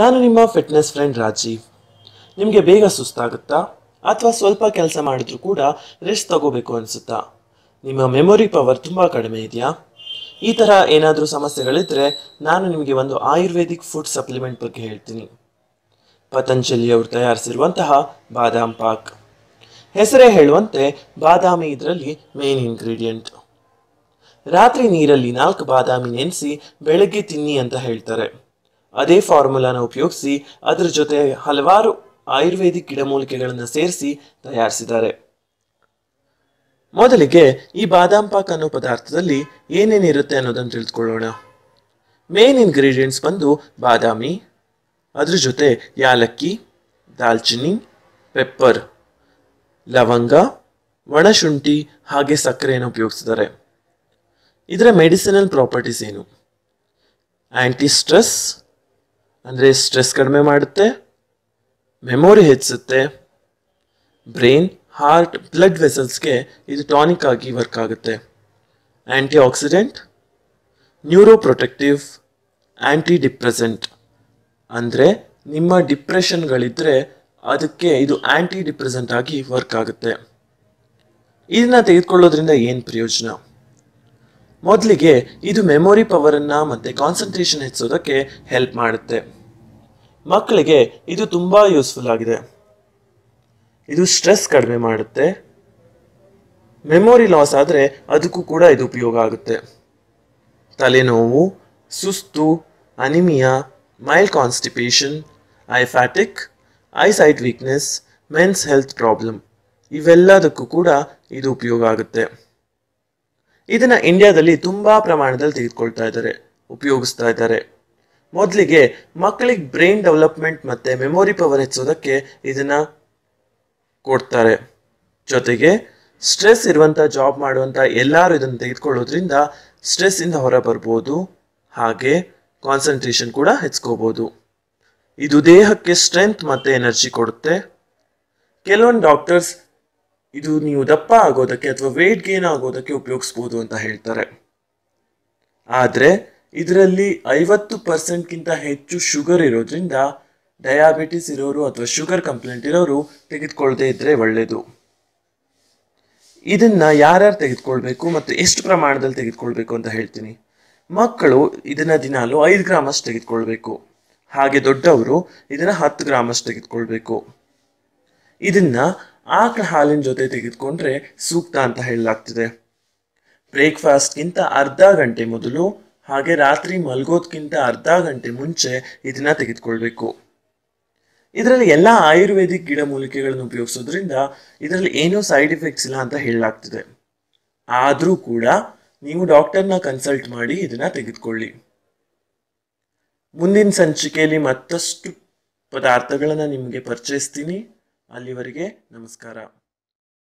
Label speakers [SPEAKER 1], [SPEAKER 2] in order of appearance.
[SPEAKER 1] ನಾನು ನಿಮ್ಮ fitness friend Rajiv ನಿಮಗೆ ಬೇಗ ಸುಸ್ತಾಗುತ್ತಾ ಅಥವಾ ಸ್ವಲ್ಪ ಕೆಲಸ ಮಾಡಿದ್ರೂ ಕೂಡ ರೆಸ್ಟ್ ತಗೋಬೇಕು ಅನಿಸುತ್ತಾ ನಿಮ್ಮ ಮೆಮೊರಿ ಪವರ್ ತುಂಬ ಕಡಿಮೆ ಇದೆಯಾ ಈ ಥರ ಏನಾದರೂ ಸಮಸ್ಯೆಗಳಿದ್ದರೆ ನಾನು ನಿಮಗೆ ಒಂದು ಆಯುರ್ವೇದಿಕ್ ಫುಡ್ ಸಪ್ಲಿಮೆಂಟ್ ಬಗ್ಗೆ ಹೇಳ್ತೀನಿ ಪತಂಜಲಿಯವರು ತಯಾರಿಸಿರುವಂತಹ ಬಾದಾಮ್ ಪಾಕ್ ಹೆಸರೇ ಹೇಳುವಂತೆ ಬಾದಾಮಿ ಇದರಲ್ಲಿ ಮೇನ್ ಇಂಗ್ರೀಡಿಯೆಂಟ್ ರಾತ್ರಿ ನೀರಲ್ಲಿ ನಾಲ್ಕು ಬಾದಾಮಿ ನೆನೆಸಿ ಬೆಳಗ್ಗೆ ತಿನ್ನಿ ಅಂತ ಹೇಳ್ತಾರೆ ಅದೇ ಫಾರ್ಮುಲಾನ ಉಪಯೋಗಿಸಿ ಅದರ ಜೊತೆ ಹಲವಾರು ಆಯುರ್ವೇದಿಕ್ ಗಿಡಮೂಲಿಕೆಗಳನ್ನು ಸೇರಿಸಿ ತಯಾರಿಸಿದ್ದಾರೆ ಮೊದಲಿಗೆ ಈ ಬಾದಾಮ್ ಪಾಕ್ ಅನ್ನೋ ಪದಾರ್ಥದಲ್ಲಿ ಏನೇನಿರುತ್ತೆ ಅನ್ನೋದನ್ನು ತಿಳಿದುಕೊಳ್ಳೋಣ ಮೇನ್ ಇಂಗ್ರೀಡಿಯೆಂಟ್ಸ್ ಬಂದು ಬಾದಾಮಿ ಅದ್ರ ಜೊತೆ ಯಾಲಕ್ಕಿ ದಾಲ್ಚಿನಿ ಪೆಪ್ಪರ್ ಲವಂಗ ಒಣಶುಂಠಿ ಹಾಗೆ ಸಕ್ಕರೆಯನ್ನು ಉಪಯೋಗಿಸಿದ್ದಾರೆ ಇದರ ಮೆಡಿಸಿನಲ್ ಪ್ರಾಪರ್ಟೀಸ್ ಏನು ಆ್ಯಂಟಿ ಸ್ಟ್ರೆಸ್ ಅಂದರೆ ಸ್ಟ್ರೆಸ್ ಕಡಿಮೆ ಮಾಡುತ್ತೆ ಮೆಮೊರಿ ಹೆಚ್ಚಿಸುತ್ತೆ ಬ್ರೈನ್ ಹಾರ್ಟ್ ಬ್ಲಡ್ ವೆಸಲ್ಸ್ಗೆ ಇದು ಟಾನಿಕ್ ಆಗಿ ವರ್ಕ್ ಆಗುತ್ತೆ antioxidant neuroprotective antidepressant ಅಂದರೆ ನಿಮ್ಮ ಡಿಪ್ರೆಷನ್ಗಳಿದ್ದರೆ ಅದಕ್ಕೆ ಇದು ಆ್ಯಂಟಿ ಡಿಪ್ರೆಸೆಂಟ್ ಆಗಿ ವರ್ಕ್ ಆಗುತ್ತೆ ಇದನ್ನ ತೆಗೆದುಕೊಳ್ಳೋದ್ರಿಂದ ಏನು ಪ್ರಯೋಜನ ಮೊದಲಿಗೆ ಇದು ಮೆಮೊರಿ ಪವರನ್ನು ಮತ್ತು ಕಾನ್ಸಂಟ್ರೇಷನ್ ಹೆಚ್ಚೋದಕ್ಕೆ ಹೆಲ್ಪ್ ಮಾಡುತ್ತೆ ಮಕ್ಕಳಿಗೆ ಇದು ತುಂಬ ಯೂಸ್ಫುಲ್ ಆಗಿದೆ ಇದು ಸ್ಟ್ರೆಸ್ ಕಡಿಮೆ ಮಾಡುತ್ತೆ ಮೆಮೊರಿ ಲಾಸ್ ಆದರೆ ಅದಕ್ಕೂ ಕೂಡ ಇದು ಉಪಯೋಗ ಆಗುತ್ತೆ ತಲೆನೋವು ಸುಸ್ತು ಅನಿಮಿಯಾ ಮೈಲ್ ಕಾನ್ಸ್ಟಿಪೇಷನ್ ಐಫ್ಯಾಟಿಕ್ eyesight weakness men's health problem ಇವೆಲ್ಲದಕ್ಕೂ ಕೂಡ ಇದು ಉಪಯೋಗ ಆಗುತ್ತೆ ಇದನ್ನ ಇಂಡಿಯಾದಲ್ಲಿ ತುಂಬಾ ಪ್ರಮಾಣದಲ್ಲಿ ತೆಗೆದುಕೊಳ್ತಾ ಇದ್ದಾರೆ ಉಪಯೋಗಿಸ್ತಾ ಇದ್ದಾರೆ ಮೊದಲಿಗೆ ಮಕ್ಕಳಿಗೆ ಬ್ರೈನ್ ಡೆವಲಪ್ಮೆಂಟ್ ಮತ್ತೆ ಮೆಮೊರಿ ಪವರ್ ಹೆಚ್ಚೋದಕ್ಕೆ ಇದನ್ನ ಕೊಡ್ತಾರೆ ಜೊತೆಗೆ ಸ್ಟ್ರೆಸ್ ಇರುವಂಥ ಜಾಬ್ ಮಾಡುವಂತ ಎಲ್ಲರೂ ಇದನ್ನು ತೆಗೆದುಕೊಳ್ಳೋದ್ರಿಂದ ಸ್ಟ್ರೆಸ್ ಇಂದ ಹೊರ ಬರ್ಬೋದು ಹಾಗೆ ಕಾನ್ಸಂಟ್ರೇಷನ್ ಕೂಡ ಹೆಚ್ಕೋಬಹುದು ಇದು ದೇಹಕ್ಕೆ ಸ್ಟ್ರೆಂತ್ ಮತ್ತೆ ಎನರ್ಜಿ ಕೊಡುತ್ತೆ ಕೆಲವೊಂದು ಡಾಕ್ಟರ್ಸ್ ಇದು ನೀವು ದಪ್ಪ ಆಗೋದಕ್ಕೆ ಅಥವಾ ವೆಯ್ಟ್ ಗೇನ್ ಆಗೋದಕ್ಕೆ ಉಪಯೋಗಿಸ್ಬೋದು ಅಂತ ಹೇಳ್ತಾರೆ ಆದರೆ ಇದರಲ್ಲಿ ಐವತ್ತು ಪರ್ಸೆಂಟ್ಗಿಂತ ಹೆಚ್ಚು ಶುಗರ್ ಇರೋದ್ರಿಂದ ಡಯಾಬಿಟಿಸ್ ಇರೋರು ಅಥವಾ ಶುಗರ್ ಕಂಪ್ಲೇಂಟ್ ಇರೋರು ತೆಗೆದುಕೊಳ್ಳದೆ ಇದ್ದರೆ ಒಳ್ಳೆಯದು ಇದನ್ನು ಯಾರ್ಯಾರು ತೆಗೆದುಕೊಳ್ಬೇಕು ಮತ್ತು ಎಷ್ಟು ಪ್ರಮಾಣದಲ್ಲಿ ತೆಗೆದುಕೊಳ್ಬೇಕು ಅಂತ ಹೇಳ್ತೀನಿ ಮಕ್ಕಳು ಇದನ್ನು ದಿನಾಲು ಐದು ಗ್ರಾಮಸ್ ತೆಗೆದುಕೊಳ್ಬೇಕು ಹಾಗೆ ದೊಡ್ಡವರು ಇದನ್ನು ಹತ್ತು ಅಷ್ಟು ತೆಗೆದುಕೊಳ್ಬೇಕು ಇದನ್ನು ಆಕಳ ಹಾಲಿನ ಜೊತೆ ತೆಗೆದುಕೊಂಡ್ರೆ ಸೂಕ್ತ ಅಂತ ಹೇಳಲಾಗ್ತಿದೆ ಬ್ರೇಕ್ಫಾಸ್ಟ್ಗಿಂತ ಅರ್ಧ ಗಂಟೆ ಮೊದಲು ಹಾಗೆ ರಾತ್ರಿ ಮಲ್ಗೋದ್ಕಿಂತ ಅರ್ಧ ಗಂಟೆ ಮುಂಚೆ ಇದನ್ನ ತೆಗೆದುಕೊಳ್ಬೇಕು ಇದರಲ್ಲಿ ಎಲ್ಲ ಆಯುರ್ವೇದಿಕ್ ಗಿಡಮೂಲಿಕೆಗಳನ್ನು ಉಪಯೋಗಿಸೋದ್ರಿಂದ ಇದರಲ್ಲಿ ಏನೂ ಸೈಡ್ ಎಫೆಕ್ಟ್ಸ್ ಇಲ್ಲ ಅಂತ ಹೇಳಲಾಗ್ತಿದೆ ಆದರೂ ಕೂಡ ನೀವು ಡಾಕ್ಟರ್ನ ಕನ್ಸಲ್ಟ್ ಮಾಡಿ ಇದನ್ನ ತೆಗೆದುಕೊಳ್ಳಿ ಮುಂದಿನ ಸಂಚಿಕೆಯಲ್ಲಿ ಮತ್ತಷ್ಟು ಪದಾರ್ಥಗಳನ್ನು ನಿಮಗೆ ಪರಿಚಯಿಸ್ತೀನಿ ಅಲ್ಲಿವರಿಗೆ, ನಮಸ್ಕಾರ